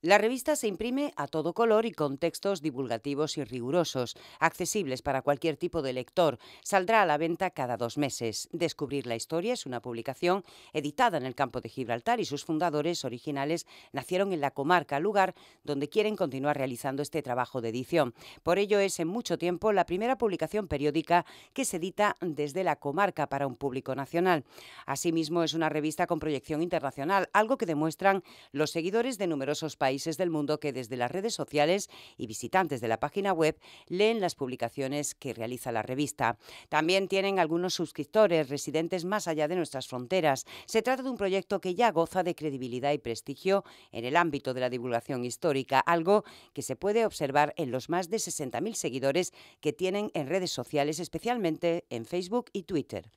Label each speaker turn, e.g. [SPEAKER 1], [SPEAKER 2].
[SPEAKER 1] La revista se imprime a todo color y con textos divulgativos y rigurosos, accesibles para cualquier tipo de lector. Saldrá a la venta cada dos meses. Descubrir la historia es una publicación editada en el campo de Gibraltar y sus fundadores originales nacieron en la comarca, lugar donde quieren continuar realizando este trabajo de edición. Por ello es en mucho tiempo la primera publicación periódica que se edita desde la comarca para un público nacional. Asimismo es una revista con proyección internacional, algo que demuestran los seguidores de numerosos países países del mundo que desde las redes sociales y visitantes de la página web leen las publicaciones que realiza la revista. También tienen algunos suscriptores residentes más allá de nuestras fronteras. Se trata de un proyecto que ya goza de credibilidad y prestigio en el ámbito de la divulgación histórica, algo que se puede observar en los más de 60.000 seguidores que tienen en redes sociales, especialmente en Facebook y Twitter.